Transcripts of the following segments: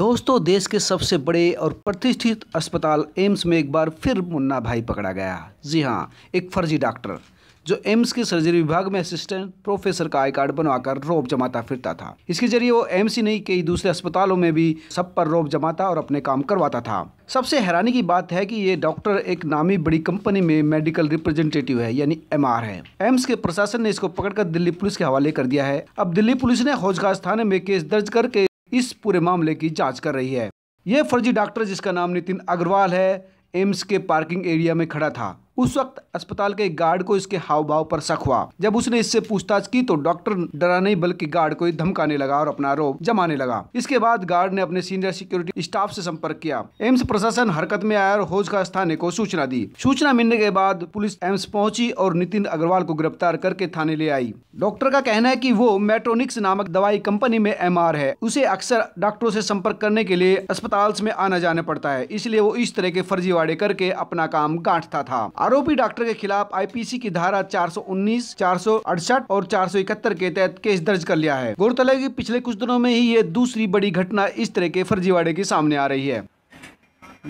दोस्तों देश के सबसे बड़े और प्रतिष्ठित अस्पताल एम्स में एक बार फिर मुन्ना भाई पकड़ा गया जी हाँ एक फर्जी डॉक्टर जो एम्स के सर्जरी विभाग में असिस्टेंट प्रोफेसर का आई कार्ड बनवाकर रोब जमाता फिरता था इसके जरिए वो एम्स ही नहीं कई दूसरे अस्पतालों में भी सब पर रोब जमाता और अपने काम करवाता था सबसे हैरानी की बात है कि ये डॉक्टर एक नामी बड़ी कंपनी में मेडिकल रिप्रेजेंटेटिव है यानी एम है एम्स के प्रशासन ने इसको पकड़कर दिल्ली पुलिस के हवाले कर दिया है अब दिल्ली पुलिस ने हौजगाज थाने में केस दर्ज करके इस पूरे मामले की जांच कर रही है यह फर्जी डॉक्टर जिसका नाम नितिन अग्रवाल है एम्स के पार्किंग एरिया में खड़ा था उस वक्त अस्पताल के गार्ड को इसके हाव भाव पर शक हुआ जब उसने इससे पूछताछ की तो डॉक्टर डरा नहीं बल्कि गार्ड को धमकाने लगा और अपना आरोप जमाने लगा इसके बाद गार्ड ने अपने सीनियर सिक्योरिटी स्टाफ से संपर्क किया एम्स प्रशासन हरकत में आया और होज का थाने को सूचना दी सूचना मिलने के बाद पुलिस एम्स पहुंची और नितिन अग्रवाल को गिरफ्तार करके थाने ले आई डॉक्टर का कहना है की वो मेट्रोनिक्स नामक दवाई कंपनी में एम है उसे अक्सर डॉक्टरों ऐसी संपर्क करने के लिए अस्पताल में आना जाना पड़ता है इसलिए वो इस तरह के फर्जीवाड़े करके अपना काम गांठता था आरोपी डॉक्टर के खिलाफ आईपीसी की धारा 419, 468 और 471 के तहत केस दर्ज कर लिया है गौरतलब की पिछले कुछ दिनों में ही ये दूसरी बड़ी घटना इस तरह के फर्जीवाड़े की सामने आ रही है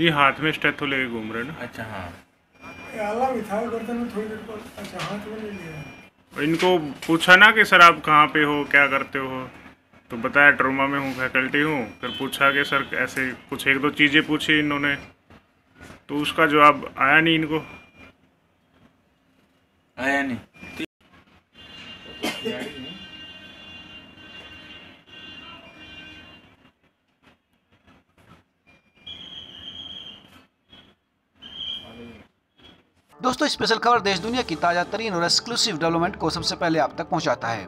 ये हाथ में स्टेथो लेके घूम रहे ना अच्छा हाँ अच्छा, इनको पूछा ना कि सर आप कहाँ पे हो क्या करते हो तो बताया ट्रोमा में हूँ फैकल्टी हूँ फिर पूछा कि सर ऐसे कुछ एक दो चीज़ें पूछी इन्होंने तो उसका जवाब आया नहीं इनको आया नहीं दोस्तों स्पेशल खबर देश दुनिया की ताज़ा तरीन और एक्सक्लूसिव डेवलपमेंट को सबसे पहले आप तक पहुंचाता है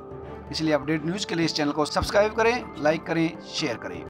इसलिए अपडेट न्यूज़ के लिए इस चैनल को सब्सक्राइब करें लाइक करें शेयर करें